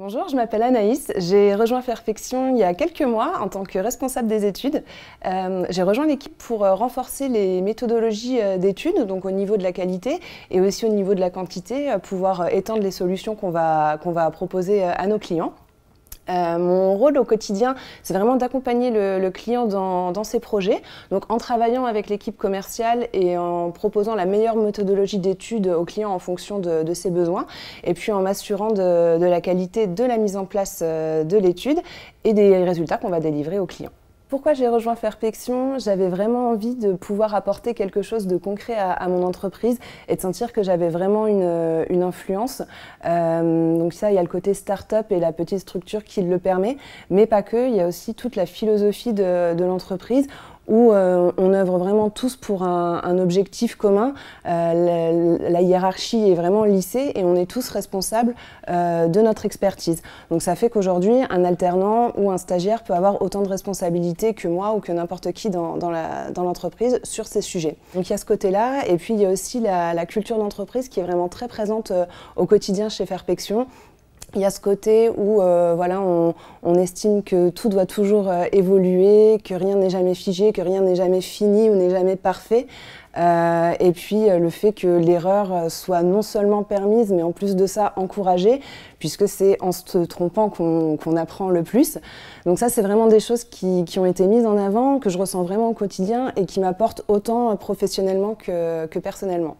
Bonjour, je m'appelle Anaïs. J'ai rejoint Perfection il y a quelques mois en tant que responsable des études. Euh, j'ai rejoint l'équipe pour euh, renforcer les méthodologies euh, d'études, donc au niveau de la qualité et aussi au niveau de la quantité, pouvoir étendre les solutions qu'on va, qu'on va proposer à nos clients. Euh, mon rôle au quotidien, c'est vraiment d'accompagner le, client dans, ses projets. Donc en travaillant avec l'équipe commerciale et en proposant la meilleure méthodologie d'étude au client en fonction de, ses besoins, et puis en m'assurant de, de la qualité de la mise en place euh, de l'étude et des résultats qu'on va délivrer au client. Pourquoi j'ai rejoint Ferpection J'avais vraiment envie de pouvoir apporter quelque chose de concret à, mon entreprise et de sentir que j'avais vraiment une, euh, influence. Euh, donc ça, il y a le côté start-up et la petite structure qui le permet, mais pas que, il y a aussi toute la philosophie de, de l'entreprise où euh, on œuvre vraiment tous pour un, objectif commun. Euh, la, hiérarchie est vraiment lissée et on est tous responsables euh, de notre expertise. Donc ça fait qu'aujourd'hui, un alternant ou un stagiaire peut avoir autant de responsabilités que moi ou que n'importe qui dans, l'entreprise sur ces sujets. Donc il y a ce côté-là et puis il y a aussi la, culture d'entreprise qui est vraiment très présente au quotidien chez Ferpection il y a ce côté où euh, voilà, on, estime que tout doit toujours euh, évoluer, que rien n'est jamais figé, que rien n'est jamais fini ou n'est jamais parfait. Euh, et puis le fait que l'erreur soit non seulement permise, mais en plus de ça encouragée, puisque c'est en se trompant qu'on apprend le plus. Donc ça, c'est vraiment des choses qui, ont été mises en avant, que je ressens vraiment au quotidien et qui m'apportent autant professionnellement que personnellement.